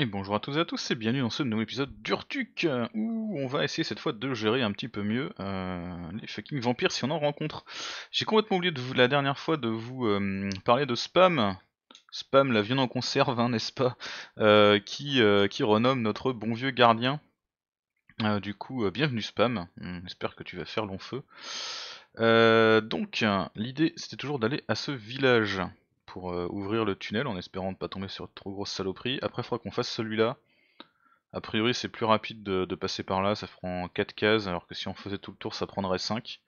Et bonjour à tous et à tous et bienvenue dans ce nouvel épisode d'Urtuc où on va essayer cette fois de gérer un petit peu mieux euh, les fucking vampires si on en rencontre. J'ai complètement oublié de vous, la dernière fois de vous euh, parler de spam. Spam, la viande en conserve, hein, n'est-ce pas euh, qui, qui renomme notre bon vieux gardien. du coup, bienvenue Spam, j'espère que tu vas faire long feu. donc, l'idée c'était toujours d'aller à ce village. Euh, ouvrir le tunnel en espérant ne pas tomber sur de trop grosses saloperies. Après, il faudra qu'on fasse celui-là. A priori, c'est plus rapide de, passer par là, ça prend 4 cases, alors que si on faisait tout le tour, ça prendrait 5.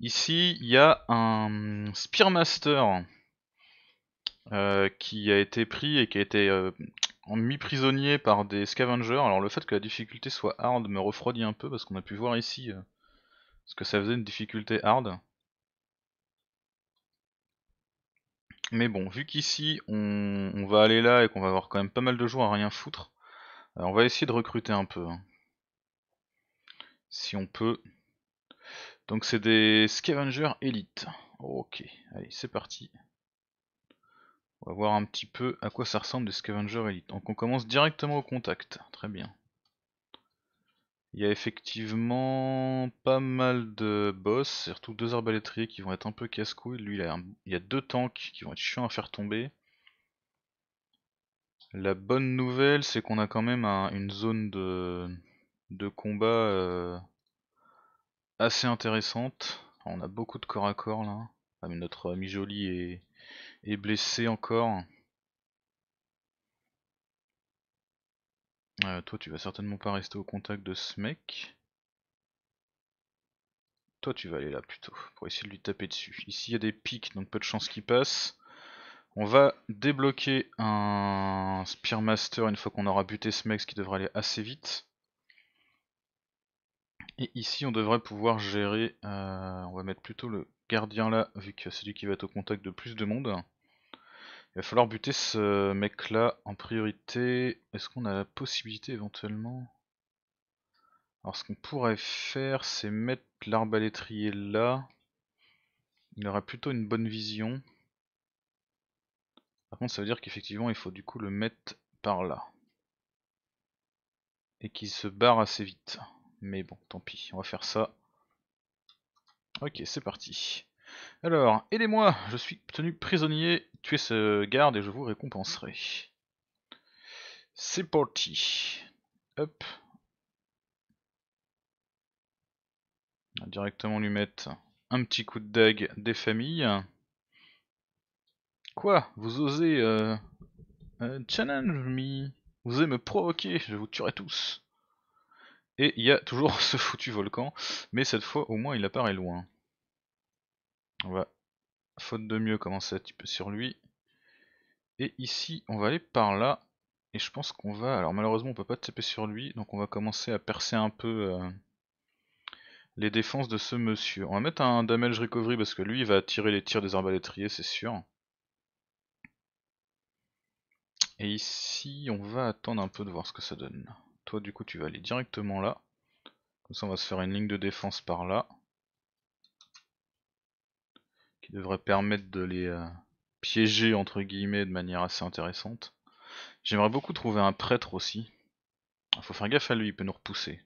Ici, il y a un Spearmaster master euh, qui a été pris et qui a été euh, mis prisonnier par des scavengers. Alors le fait que la difficulté soit hard me refroidit un peu, parce qu'on a pu voir ici ce que ça faisait une difficulté hard. Mais bon, vu qu'ici on, va aller là et qu'on va avoir quand même pas mal de joueurs à rien foutre, euh, on va essayer de recruter un peu. Hein. Si on peut. Donc c'est des scavengers élites. Ok, allez, c'est parti. On va voir un petit peu à quoi ça ressemble des scavengers élite. Donc on commence directement au contact. Très bien. Il y a effectivement pas mal de boss, surtout deux arbalétriers qui vont être un peu casse-couilles. Lui, il y a deux tanks qui vont être chiants à faire tomber. La bonne nouvelle, c'est qu'on a quand même une zone de, combat euh, assez intéressante. On a beaucoup de corps à corps là. Ah, mais notre ami Jolie est blessé encore. Euh, toi, tu vas certainement pas rester au contact de ce mec. Toi, tu vas aller là plutôt, pour essayer de lui taper dessus. Ici, il y a des pics, donc peu de chance qu'il passe. On va débloquer un Spear Master une fois qu'on aura buté ce mec, ce qui devrait aller assez vite. Et ici, on devrait pouvoir gérer... Euh, on va mettre plutôt le gardien là, vu que c'est lui qui va être au contact de plus de monde. Il va falloir buter ce mec là en priorité. Est-ce qu'on a la possibilité éventuellement Alors ce qu'on pourrait faire c'est mettre l'arbalétrier là. Il aura plutôt une bonne vision. Par contre ça veut dire qu'effectivement il faut du coup le mettre par là. Et qu'il se barre assez vite. Mais bon, tant pis, on va faire ça. Ok, c'est parti. Alors, aidez-moi, je suis tenu prisonnier, tuez ce garde et je vous récompenserai. C'est parti. Hop. On va directement lui mettre un petit coup de dague des familles. Quoi Vous osez... Euh, euh, challenge me Vous osez me provoquer Je vous tuerai tous. Et il y a toujours ce foutu volcan, mais cette fois au moins il apparaît loin. On va, faute de mieux, commencer à petit sur lui. Et ici, on va aller par là. Et je pense qu'on va... Alors malheureusement, on peut pas taper sur lui. Donc on va commencer à percer un peu euh, les défenses de ce monsieur. On va mettre un damage recovery parce que lui, il va tirer les tirs des arbalétriers, c'est sûr. Et ici, on va attendre un peu de voir ce que ça donne. Toi, du coup, tu vas aller directement là. Comme ça, on va se faire une ligne de défense par là. Il devrait permettre de les euh, piéger entre guillemets de manière assez intéressante. J'aimerais beaucoup trouver un prêtre aussi. Faut faire gaffe à lui, il peut nous repousser.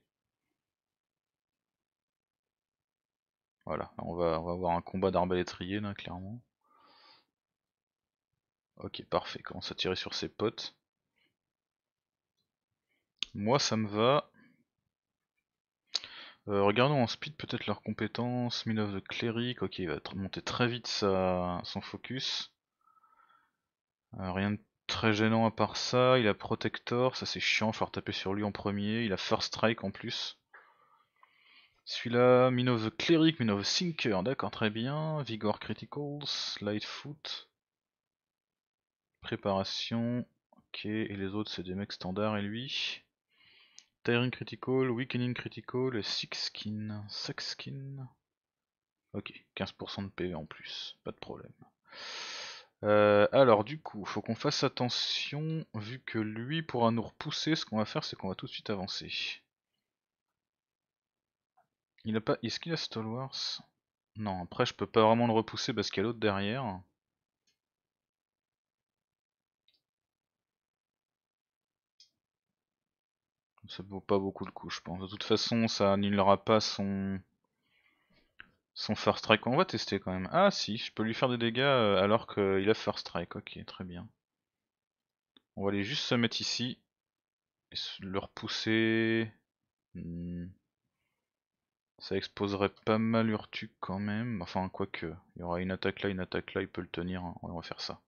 Voilà, on va, on va avoir un combat d'arbalétrier là, clairement. Ok, parfait, commence à tirer sur ses potes. Moi, ça me va. Euh, regardons en speed peut-être leurs compétences. Minov Cleric, ok, il va monter très vite son focus. Euh, rien de très gênant à part ça. Il a Protector, ça c'est chiant, il faut taper sur lui en premier. Il a First Strike en plus. Celui-là, Minov the Cleric, Mine Sinker, d'accord, très bien. Vigor Criticals, foot Préparation, ok, et les autres c'est des mecs standards et lui. Tiring Critical, Weakening Critical, Six Skin, Six Skin. Ok, 15% de PV en plus, pas de problème. Euh, alors du coup, faut qu'on fasse attention, vu que lui pourra nous repousser, ce qu'on va faire c'est qu'on va tout de suite avancer. Il a pas. Est-ce qu'il a Stalwars Non, après je peux pas vraiment le repousser parce qu'il y a l'autre derrière. Ça vaut pas beaucoup le coup, je pense. De toute façon, ça annulera pas son son first strike. On va tester quand même. Ah si, je peux lui faire des dégâts euh, alors qu'il a first strike. Ok, très bien. On va aller juste se mettre ici et le repousser. Hmm. Ça exposerait pas mal Urtu quand même. Enfin, quoique, il y aura une attaque là, une attaque là, il peut le tenir. Hein. On va faire ça.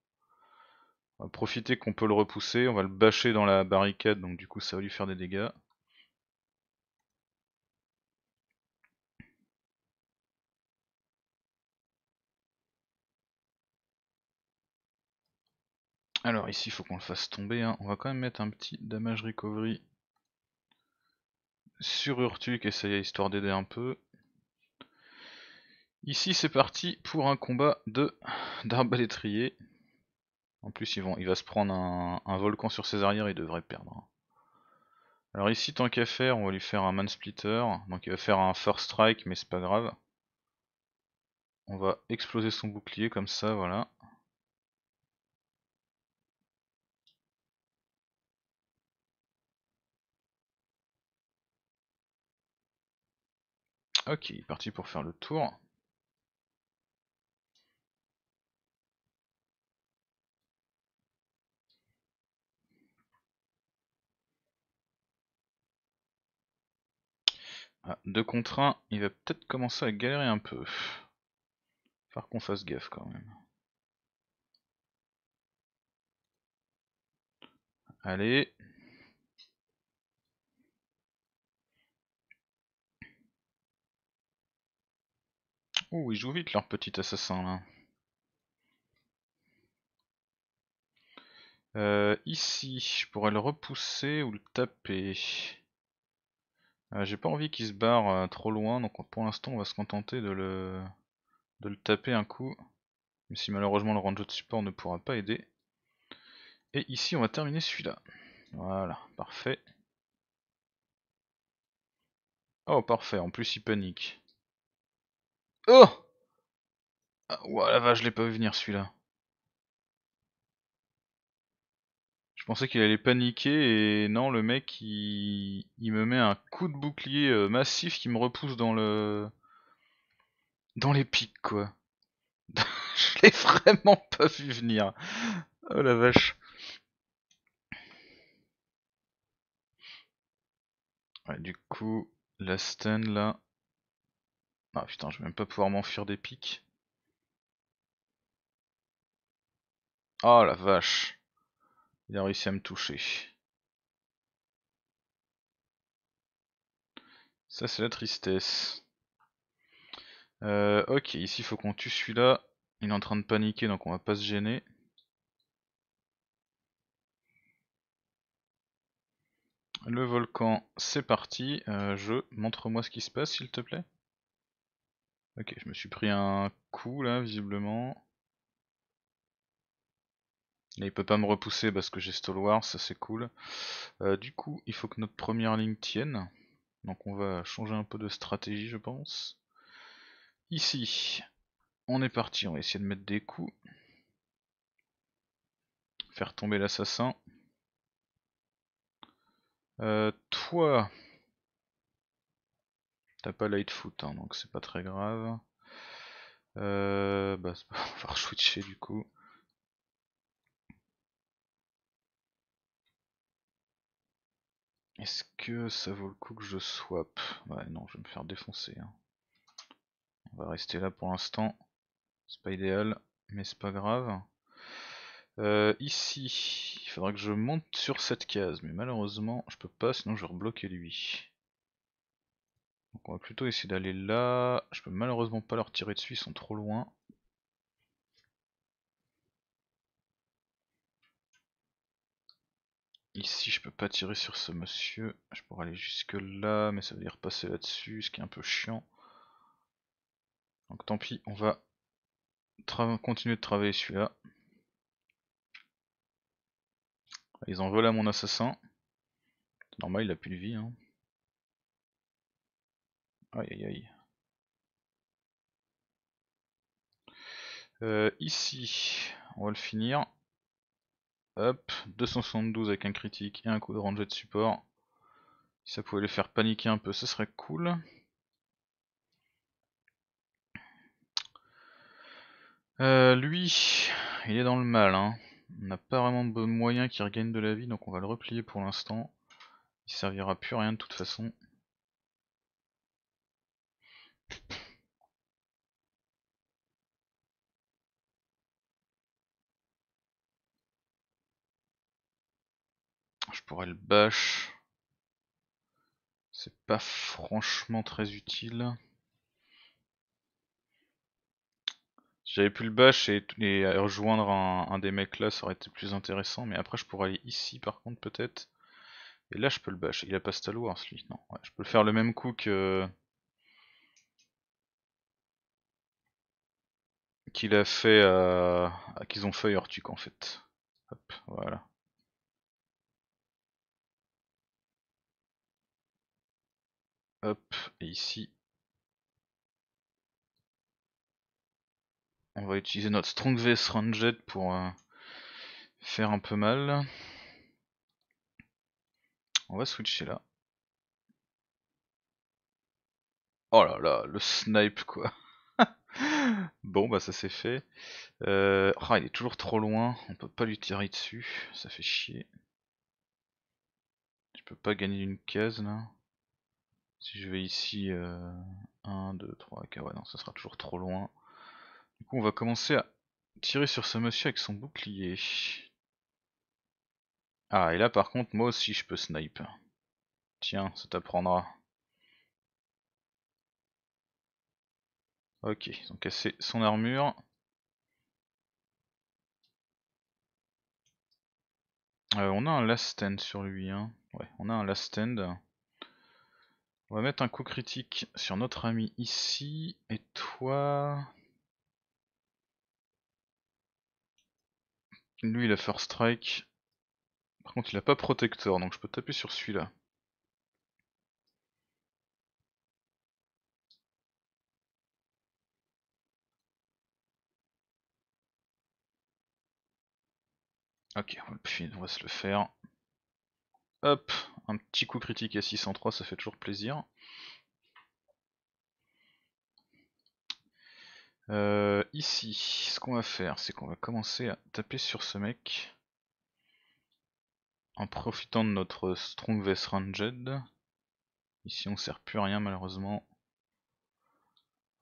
On va profiter qu'on peut le repousser, on va le bâcher dans la barricade, donc du coup ça va lui faire des dégâts. Alors ici il faut qu'on le fasse tomber, hein. on va quand même mettre un petit damage recovery sur Urtuk et histoire d'aider un peu. Ici c'est parti pour un combat de d'arbalétrier. En plus, il va se prendre un, volcan sur ses arrières, il devrait perdre. Hein. Alors ici, tant qu'à faire, on va lui faire un man splitter. Donc il va faire un first strike, mais c'est pas grave. On va exploser son bouclier comme ça, voilà. Ok, il est parti pour faire le tour. Ah, De 2 contre il va peut-être commencer à galérer un peu. Faire qu'on fasse gaffe quand même. Allez. Oh, ils jouent vite leur petit assassin là. Euh, ici, je pourrais le repousser ou le taper. Euh, j'ai pas envie qu'il se barre euh, trop loin, donc pour l'instant on va se contenter de le, le taper un coup. Même si malheureusement le ranger de support ne pourra pas aider. Et ici on va terminer celui-là. Voilà, parfait. Oh parfait, en plus il panique. Oh Ah la vache, je l'ai pas vu venir celui-là. Je pensais qu'il allait paniquer et non, le mec il... me met un coup de bouclier euh, massif qui me repousse dans le. dans les pics quoi. je l'ai vraiment pas vu venir. Oh la vache. du coup, la stand là. Ah putain, je vais même pas pouvoir m'enfuir des pics. Oh la vache. Il a réussi à me toucher. Ça c'est la tristesse. Euh, ok, ici il faut qu'on tue celui-là. Il est en train de paniquer donc on va pas se gêner. Le volcan, c'est parti. Euh, je montre-moi ce qui se passe s'il te plaît. Ok, je me suis pris un coup là visiblement. Là, il peut pas me repousser parce que j'ai Stalwart, ça c'est cool. Euh, du coup, il faut que notre première ligne tienne. Donc on va changer un peu de stratégie, je pense. Ici, on est parti, on va essayer de mettre des coups. Faire tomber l'assassin. Euh, toi, t'as pas Lightfoot, hein, donc c'est pas très grave. Euh, bah, on va re-switcher du coup. Est-ce que ça vaut le coup que je swap Ouais, non, je vais me faire défoncer. Hein. On va rester là pour l'instant. C'est pas idéal, mais c'est pas grave. Euh, ici, il faudra que je monte sur cette case, mais malheureusement, je peux pas, sinon je vais rebloquer lui. Donc on va plutôt essayer d'aller là. Je peux malheureusement pas leur tirer dessus, ils sont trop loin. Ici, je peux pas tirer sur ce monsieur. Je pourrais aller jusque là, mais ça veut dire passer là-dessus, ce qui est un peu chiant. Donc tant pis, on va continuer de travailler celui-là. Ils en veulent à mon assassin. C'est normal, il a plus de vie. Hein. Aïe aïe aïe. Euh, ici, on va le finir. Hop, 272 avec un critique et un coup de rangée de support. Si ça pouvait les faire paniquer un peu, ce serait cool. Euh, lui, il est dans le mal. Hein. On n'a pas vraiment de moyens qu'il regagne de la vie, donc on va le replier pour l'instant. Il servira plus à rien de toute façon. je pourrais le bash. C'est pas franchement très utile. Si j'avais pu le bash et, euh, rejoindre un, des mecs là, ça aurait été plus intéressant. Mais après, je pourrais aller ici par contre, peut-être. Et là, je peux le bash. Il a pas Stalwars hein, lui. Non, je peux le faire le même coup que. qu'il a fait euh, à qu'ils ont fait Ortuc, en fait. Hop, voilà. Hop, et ici. On va utiliser notre Strong Vest Ranged pour euh, faire un peu mal. On va switcher là. Oh là là, le snipe quoi. bon bah ça c'est fait. Euh, ah, il est toujours trop loin, on peut pas lui tirer dessus, ça fait chier. Je peux pas gagner une case là. Si je vais ici, 1, 2, 3, 4, ouais non, ça sera toujours trop loin. Du coup, on va commencer à tirer sur ce monsieur avec son bouclier. Ah, et là par contre, moi aussi je peux snipe. Tiens, ça t'apprendra. Ok, ils ont cassé son armure. Euh, on a un last stand sur lui, hein. Ouais, on a un last stand. On va mettre un coup critique sur notre ami ici. Et toi... Lui il a first strike. Par contre il a pas protecteur donc je peux taper sur celui-là. Ok, on va se le faire. Hop, un petit coup critique à 603, ça fait toujours plaisir. Euh, ici, ce qu'on va faire, c'est qu'on va commencer à taper sur ce mec en profitant de notre Strong Vest Ranged. Ici, on sert plus à rien malheureusement.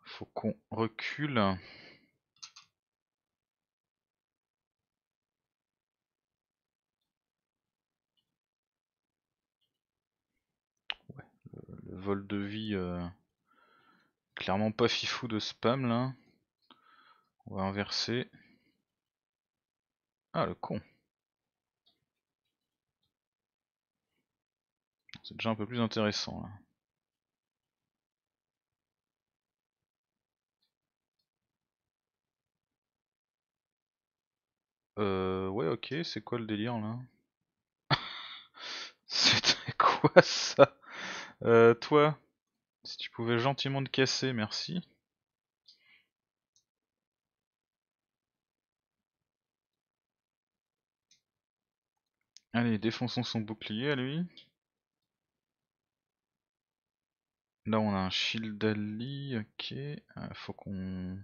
Faut qu'on recule. Vol de vie, euh, clairement pas fifou de spam là. On va inverser. Ah le con. C'est déjà un peu plus intéressant là. Euh, ouais, ok, c'est quoi le délire là C'était quoi ça euh, toi, si tu pouvais gentiment te casser, merci. Allez, défonçons son bouclier à lui. Là on a un shield Ali, ok. Euh, faut qu'on...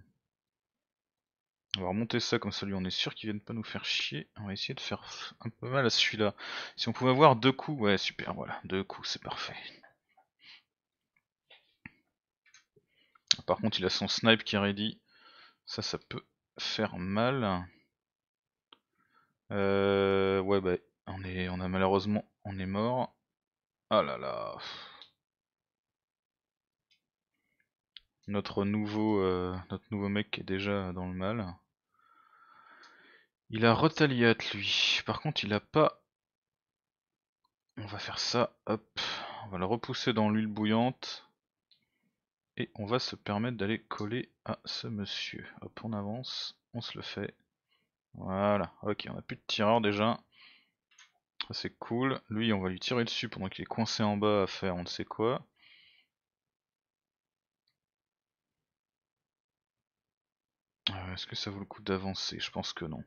On va remonter ça comme ça, lui on est sûr qu'il vienne pas nous faire chier. On va essayer de faire un peu mal à celui-là. Si on pouvait avoir deux coups, ouais super, voilà, deux coups c'est parfait. Par contre, il a son snipe qui est ready. Ça, ça peut faire mal. Euh, ouais, bah, on est, on a malheureusement, on est mort. Ah là là. Notre nouveau, euh, notre nouveau mec est déjà dans le mal. Il a retaliate lui. Par contre, il a pas. On va faire ça. Hop. On va le repousser dans l'huile bouillante. Et on va se permettre d'aller coller à ce monsieur. Hop, on avance, on se le fait. Voilà, ok, on a plus de tireur déjà. c'est cool. Lui, on va lui tirer dessus pendant qu'il est coincé en bas à faire on ne sait quoi. Euh, est-ce que ça vaut le coup d'avancer Je pense que non.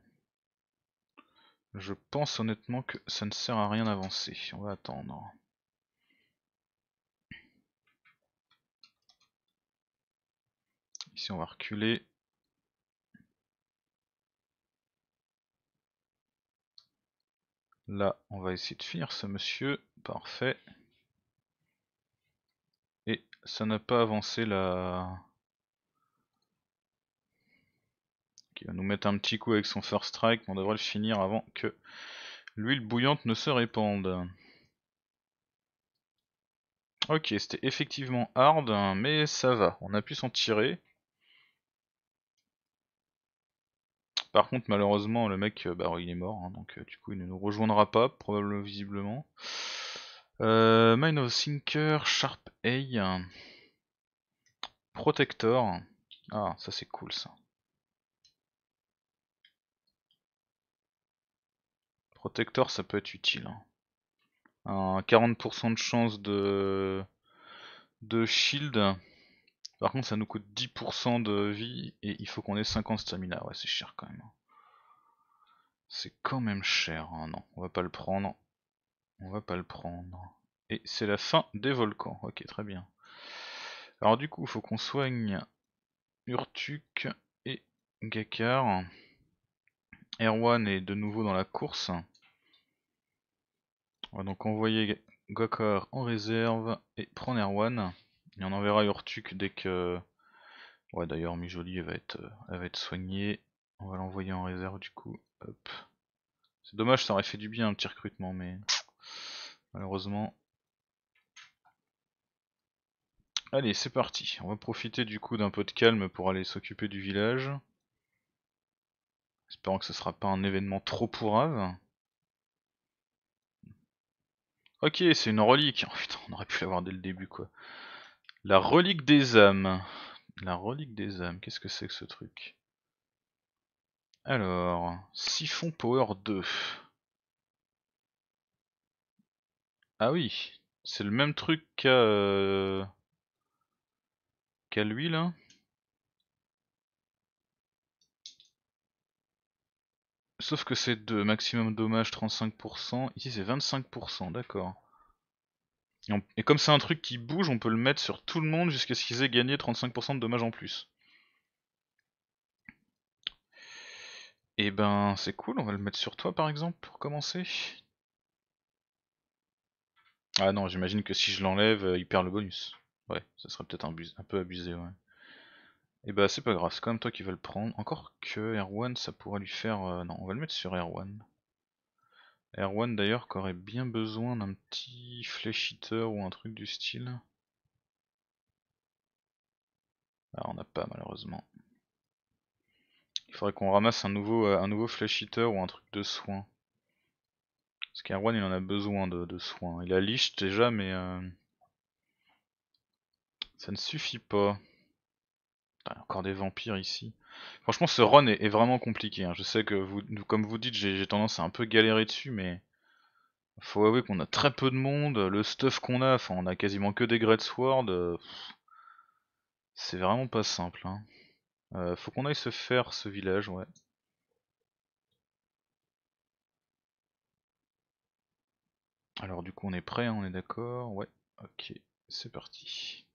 Je pense honnêtement que ça ne sert à rien d'avancer. On va attendre. Ici, on va reculer. Là, on va essayer de finir ce monsieur. Parfait. Et ça n'a pas avancé la... Qui va nous mettre un petit coup avec son first strike, on devrait le finir avant que l'huile bouillante ne se répande. Ok, c'était effectivement hard, hein, mais ça va, on a pu s'en tirer. Par contre, malheureusement, le mec, euh, bah, il est mort, hein, donc euh, du coup, il ne nous rejoindra pas, probablement, visiblement. Euh, Mine of Sinker, Sharp A, Protector. Ah, ça c'est cool ça. Protector, ça peut être utile. Hein. Un 40% de chance de, de shield. Par contre, ça nous coûte 10% de vie et il faut qu'on ait 50 stamina. Ouais, c'est cher quand même. C'est quand même cher. Hein. Non, on va pas le prendre. On va pas le prendre. Et c'est la fin des volcans. Ok, très bien. Alors du coup, il faut qu'on soigne Urtuk et Gakar. Erwan est de nouveau dans la course. On va donc envoyer Gakar en réserve et prendre Erwan. Et on enverra Urtuk dès que... Ouais d'ailleurs Mijoli elle va être, va être soignée. On va l'envoyer en réserve du coup. C'est dommage, ça aurait fait du bien un petit recrutement, mais malheureusement. Allez, c'est parti. On va profiter du coup d'un peu de calme pour aller s'occuper du village. Espérant que ce ne sera pas un événement trop pourrave. Ok, c'est une relique. Oh putain, on aurait pu l'avoir dès le début quoi. La relique des âmes. La relique des âmes, qu'est-ce que c'est que ce truc Alors, Siphon Power 2. Ah oui, c'est le même truc qu'à euh, lui là. Sauf que c'est 2, maximum dommage 35%, ici c'est 25%, d'accord. Et, comme c'est un truc qui bouge, on peut le mettre sur tout le monde jusqu'à ce qu'ils aient gagné 35% de dommages en plus. Et eh ben c'est cool, on va le mettre sur toi par exemple pour commencer. Ah non, j'imagine que si je l'enlève, euh, il perd le bonus. Ouais, ça serait peut-être un, peu abusé, ouais. Et eh ben c'est pas grave, c'est quand même toi qui va le prendre. Encore que Erwan, ça pourrait lui faire... Euh, non, on va le mettre sur Erwan. Erwan d'ailleurs aurait bien besoin d'un petit fléchiteur ou un truc du style. Alors ah, on n'a pas malheureusement. Il faudrait qu'on ramasse un nouveau, euh, un nouveau fléchiteur ou un truc de soin. Parce qu'Erwan il en a besoin de, soins. Il a liche déjà mais euh, ça ne suffit pas encore des vampires ici. Franchement, ce run est, vraiment compliqué. Hein. Je sais que, comme vous dites, j'ai tendance à un peu galérer dessus, mais faut avouer qu'on a très peu de monde. Le stuff qu'on a, enfin, on a quasiment que des Great euh, C'est vraiment pas simple. Hein. Euh, faut qu'on aille se faire ce village, ouais. Alors, du coup, on est prêt, hein, on est d'accord Ouais, ok, c'est parti.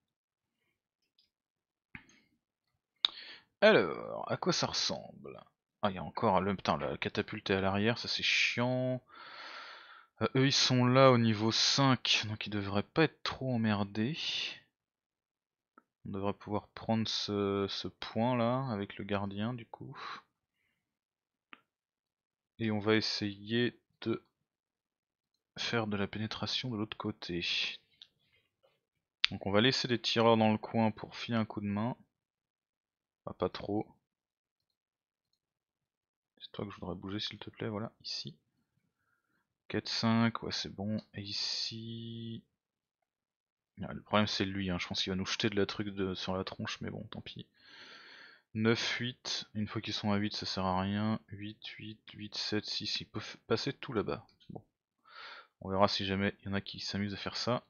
Alors, à quoi ça ressemble Ah, il y a encore le... Putain, la catapulte à l'arrière, ça c'est chiant. Euh, eux, ils sont là au niveau 5, donc ils devraient pas être trop emmerdés. On devrait pouvoir prendre ce, ce point là, avec le gardien du coup. Et on va essayer de faire de la pénétration de l'autre côté. Donc on va laisser des tireurs dans le coin pour filer un coup de main. Ah, pas trop. C'est toi que je voudrais bouger s'il te plaît, voilà, ici. 4, 5, ouais c'est bon. Et ici... le problème c'est lui, hein. je pense qu'il va nous jeter de la truc de... sur la tronche, mais bon, tant pis. 9, 8, une fois qu'ils sont à 8 ça sert à rien. 8, 8, 8, 7, 6, ils peuvent passer tout là-bas. On verra si jamais il y en a qui s'amusent à faire ça.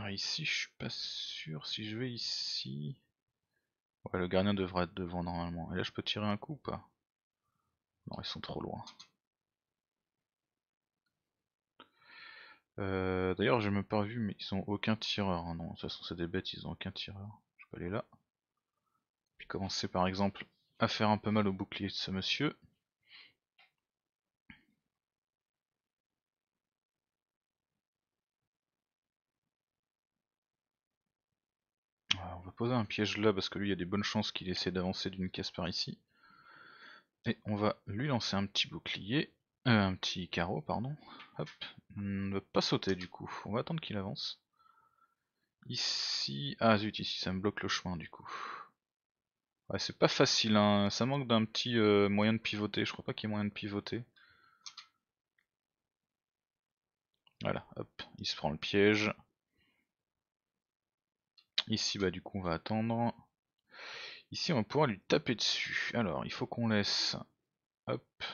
Ah, ici, je suis pas sûr. Si je vais ici. Ouais, le gardien devrait être devant normalement. Et là, je peux tirer un coup ou pas Non, ils sont trop loin. Euh, d'ailleurs, je même pas vu, mais ils ont aucun tireur. Hein. non, de toute façon, c'est des bêtes, ils ont aucun tireur. Je peux aller là. Puis commencer par exemple à faire un peu mal au bouclier de ce monsieur. poser un piège là parce que lui il y a des bonnes chances qu'il essaie d'avancer d'une case par ici. Et on va lui lancer un petit bouclier, euh, un petit carreau pardon. Hop, on ne va pas sauter du coup, on va attendre qu'il avance. Ici, ah zut ici ça me bloque le chemin du coup. Ouais c'est pas facile, hein. ça manque d'un petit euh, moyen de pivoter, je crois pas qu'il y ait moyen de pivoter. Voilà, hop, il se prend le piège. Ici, bah, du coup, on va attendre. Ici, on va pouvoir lui taper dessus. Alors, il faut qu'on laisse. Hop.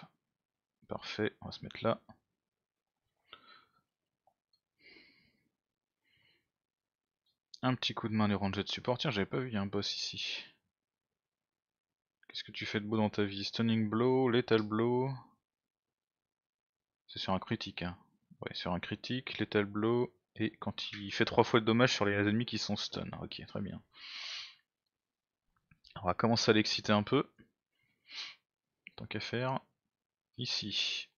Parfait, on va se mettre là. Un petit coup de main des ranger de support. Tiens, j'avais pas vu, il y a un boss ici. Qu'est-ce que tu fais de beau dans ta vie Stunning Blow, Lethal Blow. C'est sur un critique, hein. Ouais, sur un critique, Lethal Blow. Et quand il fait 3 fois de dommage sur les ennemis qui sont stun. Ok, très bien. On va commencer à l'exciter un peu. Tant qu'à faire. Ici.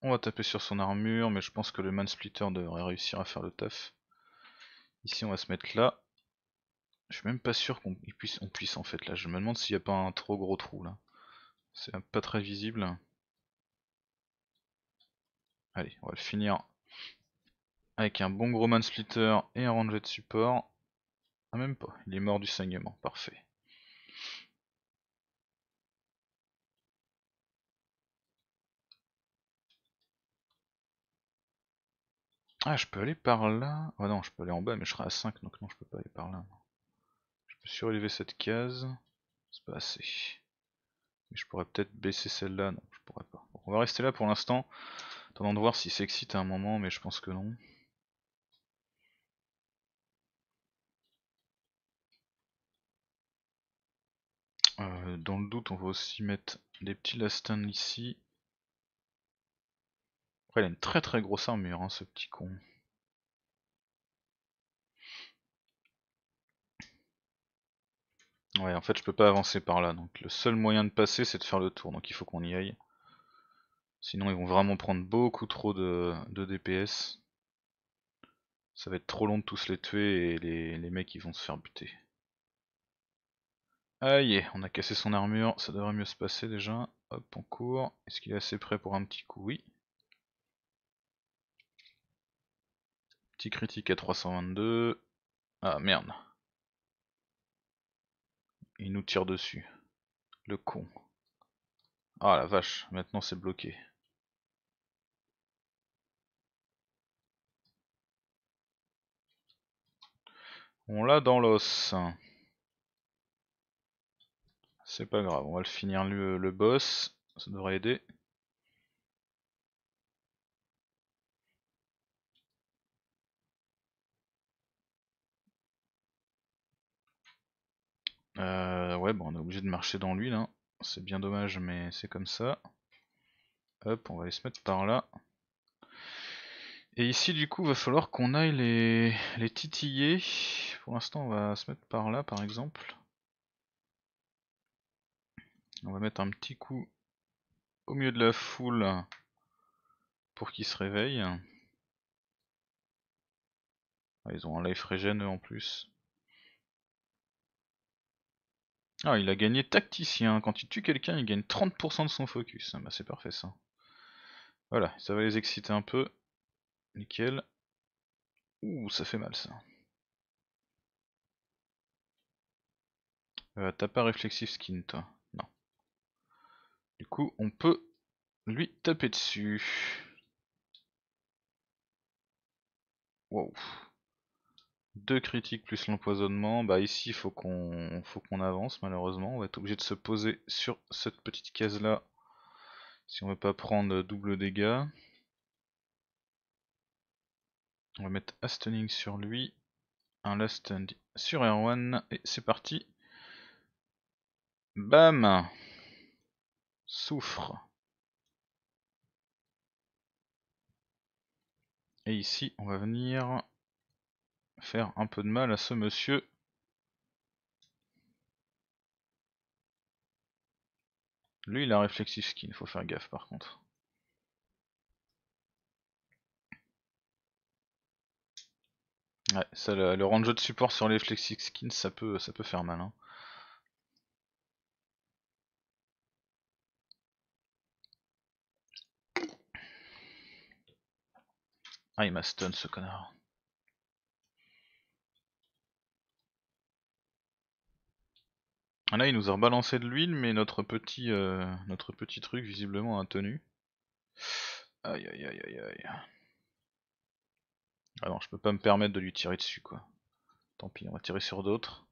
On va taper sur son armure, mais je pense que le man splitter devrait réussir à faire le taf. Ici on va se mettre là. Je suis même pas sûr qu'on puisse, puisse en fait là. Je me demande s'il n'y a pas un trop gros trou là. C'est pas très visible. Allez, on va le finir avec un bon gros man splitter et un ranger de support. Ah même pas, il est mort du saignement, parfait. Ah je peux aller par là. Oh non je peux aller en bas mais je serai à 5 donc non je peux pas aller par là. Je peux surélever cette case. C'est pas assez. Mais je pourrais peut-être baisser celle-là, non je pourrais pas. on va rester là pour l'instant, attendant de voir s'il s'excite à un moment mais je pense que non. Euh, dans le doute, on va aussi mettre des petits lastins ici. Après, il a une très très grosse armure, hein, ce petit con. Ouais, en fait, je peux pas avancer par là. Donc, le seul moyen de passer, c'est de faire le tour. Donc, il faut qu'on y aille. Sinon, ils vont vraiment prendre beaucoup trop de, DPS. Ça va être trop long de tous les tuer et les, les mecs, ils vont se faire buter. Aïe, on a cassé son armure, ça devrait mieux se passer déjà. Hop, on court. Est-ce qu'il est assez prêt pour un petit coup Oui. Petit critique à 322. Ah merde. Il nous tire dessus. Le con. Ah la vache, maintenant c'est bloqué. On l'a dans l'os. C'est pas grave, on va le finir le, boss, ça devrait aider. Euh, ouais, bon, on est obligé de marcher dans l'huile, hein. c'est bien dommage, mais c'est comme ça. Hop, on va aller se mettre par là. Et ici, du coup, il va falloir qu'on aille les, les titiller. Pour l'instant, on va se mettre par là, par exemple. On va mettre un petit coup au milieu de la foule pour qu'ils se réveillent. Ah, ils ont un life regen en plus. Ah, il a gagné tacticien. Quand il tue quelqu'un, il gagne 30% de son focus. Ah, bah, c'est parfait ça. Voilà, ça va les exciter un peu. Nickel. Ouh, ça fait mal ça. Euh, T'as pas réflexif skin toi. Du coup, on peut lui taper dessus. Wow. Deux critiques plus l'empoisonnement. Bah ici, il faut qu'on faut qu'on avance malheureusement. On va être obligé de se poser sur cette petite case là si on veut pas prendre double dégâts. On va mettre Astoning sur lui, un last sur Erwan et c'est parti. Bam souffre. Et ici, on va venir faire un peu de mal à ce monsieur. Lui, il a un réflexif skin, faut faire gaffe par contre. Ouais, ça, le, le range de support sur les réflexif skins, ça peut, ça peut faire mal. Hein. Ah, il m'a stun ce connard. Ah, là, il nous a rebalancé de l'huile, mais notre petit, euh, notre petit truc visiblement a tenu. Aïe aïe aïe aïe aïe. Ah non, je peux pas me permettre de lui tirer dessus quoi. Tant pis, on va tirer sur d'autres.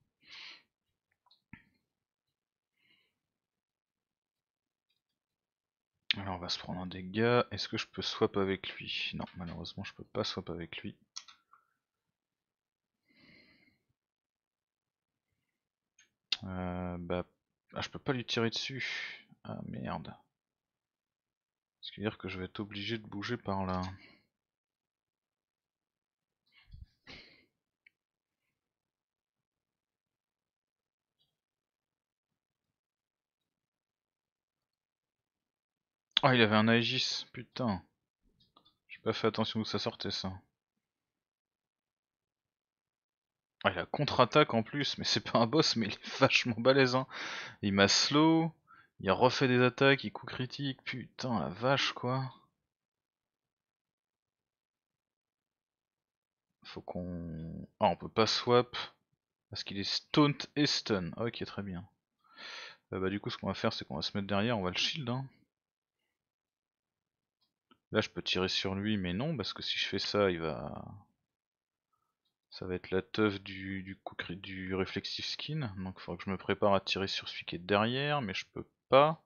Alors on va se prendre un dégât. Est-ce que je peux swap avec lui Non, malheureusement je peux pas swap avec lui. Euh, bah, ah, je peux pas lui tirer dessus. Ah merde. Ce qui veut dire que je vais être obligé de bouger par là. oh, il avait un Aegis, putain. J'ai pas fait attention où ça sortait ça. Ah, il a contre-attaque en plus, mais c'est pas un boss, mais il est vachement balèze. Hein. Il m'a slow, il refait des attaques, il coup critique, putain la vache quoi. Faut qu'on. Ah, on peut pas swap parce qu'il est Stone et stun. Ok, très bien. Euh, bah, du coup, ce qu'on va faire, c'est qu'on va se mettre derrière, on va le shield. Hein. Là, je peux tirer sur lui, mais non, parce que si je fais ça, il va... Ça va être la teuf du, du, du réflexif skin, donc il faudra que je me prépare à tirer sur celui qui est derrière, mais je peux pas.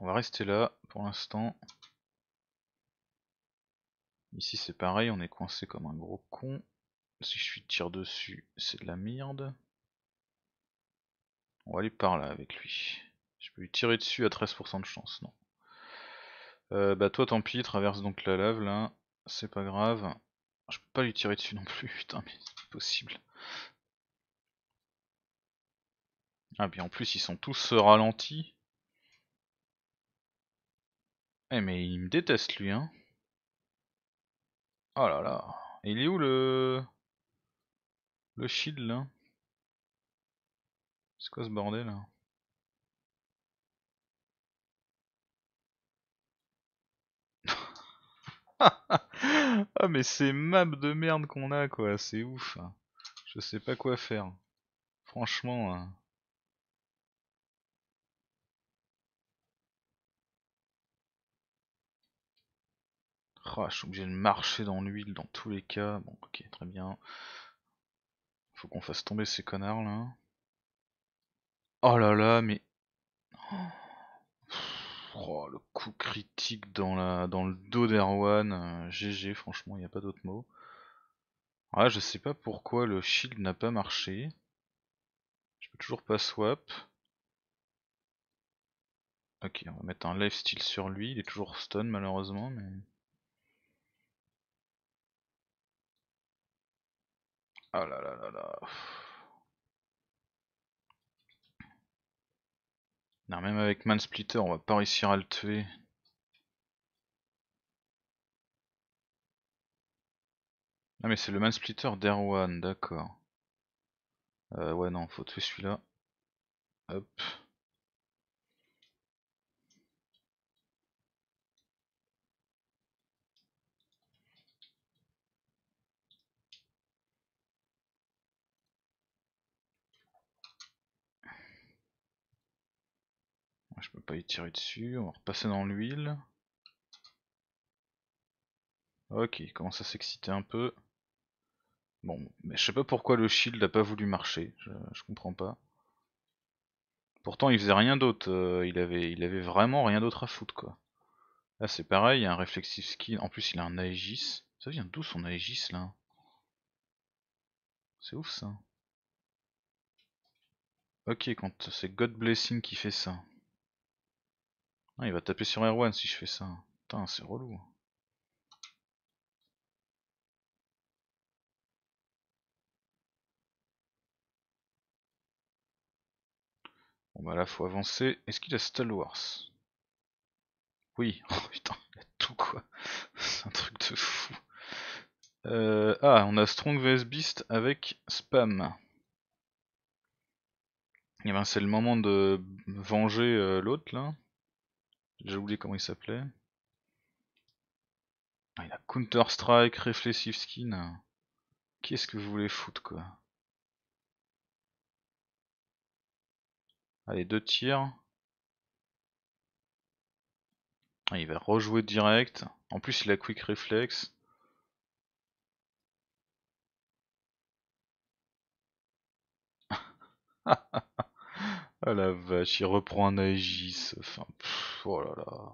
On va rester là pour l'instant. Ici c'est pareil, on est coincé comme un gros con. Si je suis tire dessus, c'est de la merde. On va aller par là avec lui. Je peux lui tirer dessus à 13% de chance, non. Euh, bah toi tant pis, traverse donc la lave là, c'est pas grave. Je peux pas lui tirer dessus non plus, putain mais c'est possible. Ah bien, en plus ils sont tous euh, ralentis. Eh mais il me déteste lui hein. Oh là là. il est où le... Le shield là C'est quoi ce bordel là ah mais ces maps de merde qu'on a quoi, c'est ouf. Hein. Je sais pas quoi faire. Franchement. Hein. Oh, je suis obligé de marcher dans l'huile dans tous les cas. Bon, ok, très bien. Faut qu'on fasse tomber ces connards là. Oh là là, mais. Oh. Oh, le coup critique dans, la, dans le dos d'Erwan. GG, euh, franchement, il n'y a pas d'autre mot. Ah, je sais pas pourquoi le shield n'a pas marché. Je peux toujours pas swap. Ok, on va mettre un lifesteal sur lui. Il est toujours stun malheureusement, mais... oh là là là là. même avec Splitter, on va pas réussir à le tuer. Ah mais c'est le Mansplitter d'Erwan, d'accord. Euh, ouais non, faut tuer celui-là. Hop. Ah, je peux pas y tirer dessus, on va repasser dans l'huile. Ok, il commence à s'exciter un peu. Bon, mais je sais pas pourquoi le shield a pas voulu marcher, je, comprends pas. Pourtant il faisait rien d'autre, euh, il, avait, il avait vraiment rien d'autre à foutre quoi. Là c'est pareil, il y a un réflexif skin, en plus il a un Aegis. Ça vient d'où son Aegis là C'est ouf ça. Ok, quand c'est God Blessing qui fait ça. Ah, il va taper sur Erwan si je fais ça. Putain, c'est relou. Bon bah là faut avancer. Est-ce qu'il a Star Oui. Oh putain, il a tout quoi. C'est un truc de fou. Euh, ah, on a Strong vs Beast avec Spam. Et eh ben c'est le moment de venger euh, l'autre là. J'ai oublié comment il s'appelait. Ah, il a Counter-Strike, Reflexive Skin. Qu'est-ce que vous voulez foutre, quoi Allez, deux tirs. Ah, il va rejouer direct. En plus, il a Quick Reflex. Ah la vache, il reprend un Aegis. Enfin, pff, oh là là.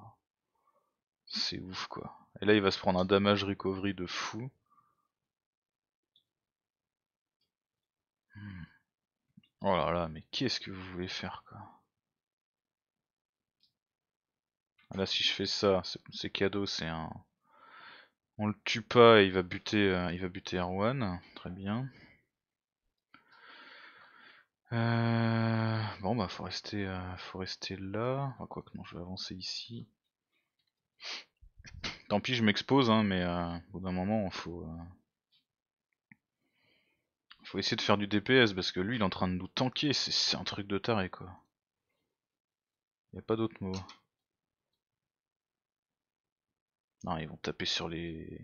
C'est ouf quoi. Et là, il va se prendre un damage recovery de fou. Hmm. Oh là là, mais qu'est-ce que vous voulez faire quoi ah, Là, si je fais ça, c'est cadeau, c'est un. On le tue pas, et il va buter, euh, il va buter Erwan. Très bien. Euh, bon bah faut rester, euh, faut rester là. quoi que non, je vais avancer ici. Tant pis, je m'expose, hein, mais euh, au bout d'un moment, faut, euh, faut essayer de faire du DPS parce que lui, il est en train de nous tanker. C'est un truc de taré quoi. Y a pas d'autre mot. Non, ils vont taper sur les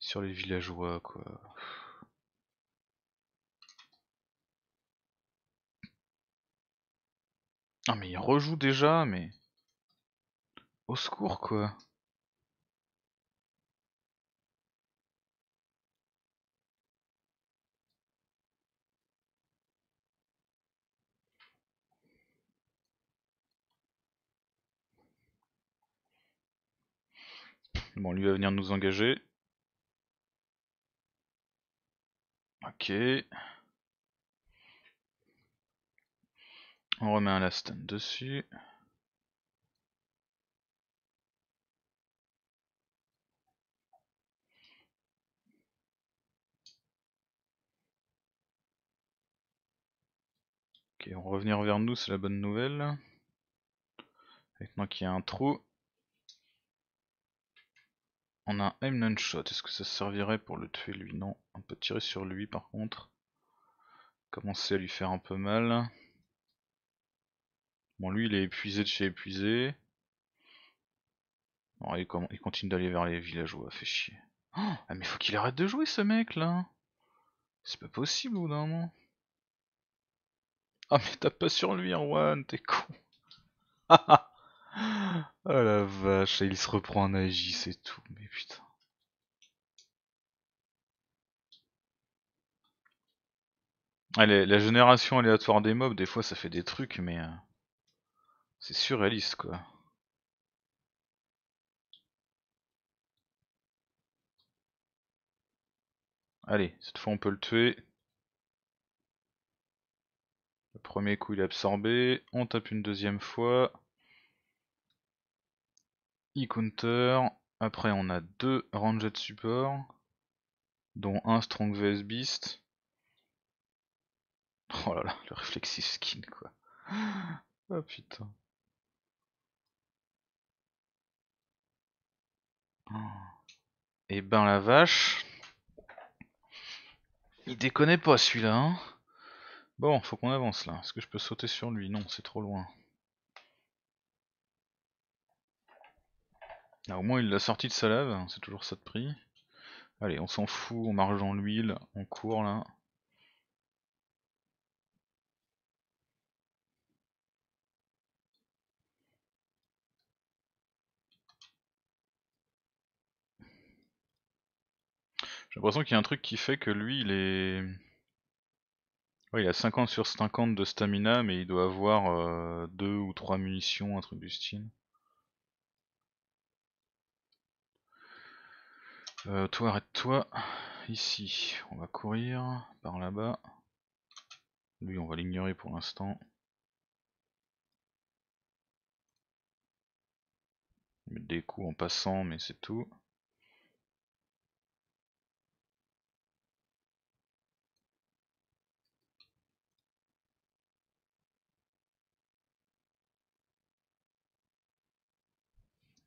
sur les villageois quoi. Ah mais il rejoue déjà, mais... Au secours quoi Bon, lui va venir nous engager. Ok. On remet un last stand dessus. Ok, on va revenir vers nous, c'est la bonne nouvelle. Maintenant qu'il y a un trou. On a un aim non shot, est-ce que ça servirait pour le tuer lui Non, on peut tirer sur lui par contre. Commencer à lui faire un peu mal. Bon, lui, il est épuisé de chez épuisé. Bon, il, continue d'aller vers les villageois, fait chier. Oh, ah, mais faut qu'il arrête de jouer, ce mec, là C'est pas possible, au d'un moment. Ah, mais tape pas sur lui, Erwan, t'es con oh la vache, il se reprend en agi, c'est tout, mais putain. Allez, la génération aléatoire des mobs, des fois ça fait des trucs, mais. Euh, c'est surréaliste, quoi. Allez, cette fois on peut le tuer. Le premier coup il est absorbé, on tape une deuxième fois. E-counter, après on a deux ranged de support, dont un strong vs beast. Oh là là, le réflexif skin quoi. oh, putain. et eh ben la vache. Il déconne pas celui-là. Hein. bon, faut qu'on avance là. Est-ce que je peux sauter sur lui Non, c'est trop loin. au moins il l'a sorti de sa lave, hein. c'est toujours ça de prix. Allez, on s'en fout, on marche dans l'huile, on court là. J'ai l'impression qu'il y a un truc qui fait que lui, il est... Ouais, il a 50 sur 50 de stamina, mais il doit avoir 2 euh, ou 3 munitions, un truc du style. Euh, toi, arrête-toi. Ici, on va courir par là-bas. Lui, on va l'ignorer pour l'instant. Des coups en passant, mais c'est tout.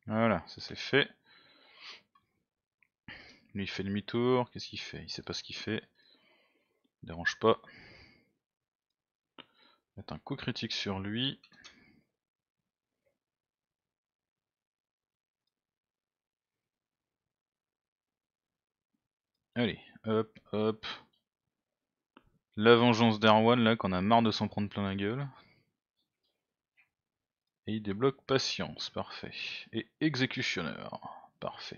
Voilà, ça c'est fait. Lui il fait demi-tour, qu'est-ce qu'il fait Il sait pas ce qu'il fait. Dérange pas. Mettre un coup critique sur lui. Allez, hop, hop. La vengeance d'Erwan là qu'on a marre de s'en prendre plein la gueule. Et il débloque patience, parfait. Et exécutionneur, parfait.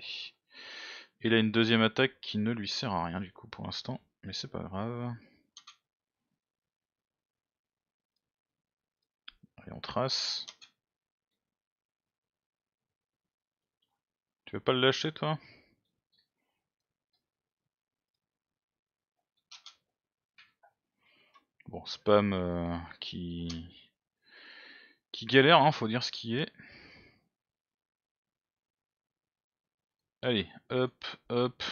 Il a une deuxième attaque qui ne lui sert à rien du coup pour l'instant, mais c'est pas grave. et on trace. Tu veux pas le lâcher toi Bon, spam euh, qui qui galère, hein, faut dire ce qui est. Allez, hop, hop.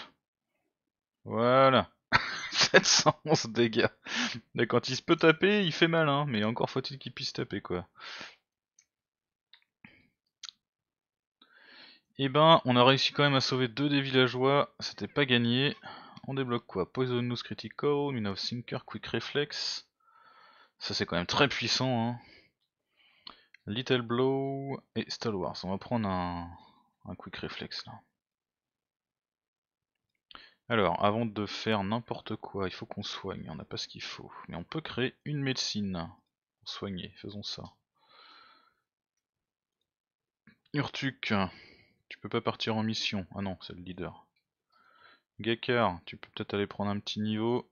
Voilà. 711 dégâts. Mais quand il se peut taper, il fait mal, hein. Mais encore faut-il qu'il puisse taper, quoi. Et eh ben, on a réussi quand même à sauver deux des villageois. C'était pas gagné. On débloque quoi Poisonous Critical, Mine Sinker, Quick Reflex. Ça c'est quand même très puissant, hein. Little Blow et Stalwars. On va prendre un, quick Reflex, là. Alors, avant de faire n'importe quoi, il faut qu'on soigne. On n'a pas ce qu'il faut. Mais on peut créer une médecine. Pour soigner, faisons ça. Urtuk, tu peux pas partir en mission. Ah non, c'est le leader. Gekar, tu peux peut-être aller prendre un petit niveau.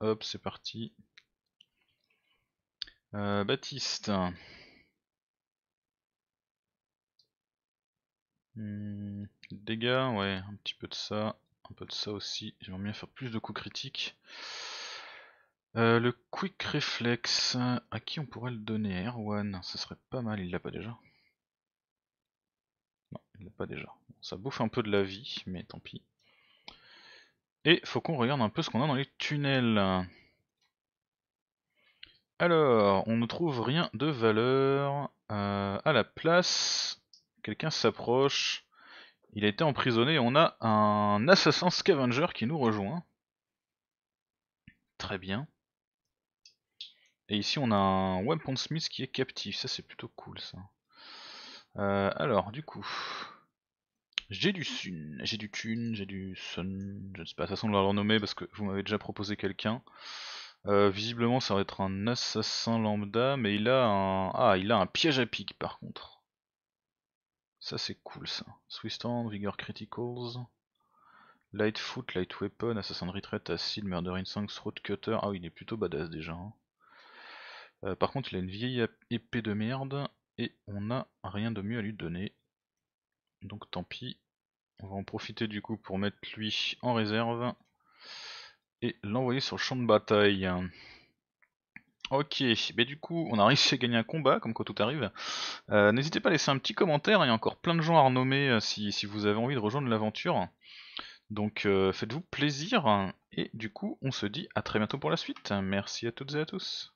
Hop, c'est parti. Euh, Baptiste, Hmm. dégâts, ouais, un petit peu de ça, un peu de ça aussi. J'aimerais bien faire plus de coups critiques. Euh, le Quick Reflex, à qui on pourrait le donner Erwan, ce serait pas mal, il l'a pas déjà. Non, il l'a pas déjà. Ça bouffe un peu de la vie, mais tant pis. Et faut qu'on regarde un peu ce qu'on a dans les tunnels. Alors, on ne trouve rien de valeur euh, à la place Quelqu'un s'approche. Il a été emprisonné. On a un assassin scavenger qui nous rejoint. Très bien. Et ici on a un Weapon Smith qui est captif. Ça c'est plutôt cool ça. Euh, alors du coup... J'ai du Sun, j'ai du Thune, j'ai du Sun, je ne sais pas, de toute façon de leur renommer parce que vous m'avez déjà proposé quelqu'un. Euh, visiblement ça va être un assassin lambda, mais il a un... Ah, il a un piège à pique par contre. Ça c'est cool ça. stand Vigor Criticals. Lightfoot, Light Weapon, Assassin Retreat, Acid, Murder in Sang, Throat Cutter. Ah oui, il est plutôt badass déjà. Hein. Euh, par contre, il a une vieille épée de merde et on n'a rien de mieux à lui donner. Donc tant pis. On va en profiter du coup pour mettre lui en réserve et l'envoyer sur le champ de bataille. Ok, mais du coup, on a réussi à gagner un combat, comme quoi tout arrive. Euh, n'hésitez pas à laisser un petit commentaire, il y a encore plein de gens à renommer euh, si, si vous avez envie de rejoindre l'aventure. Donc euh, faites-vous plaisir, et du coup, on se dit à très bientôt pour la suite. Merci à toutes et à tous.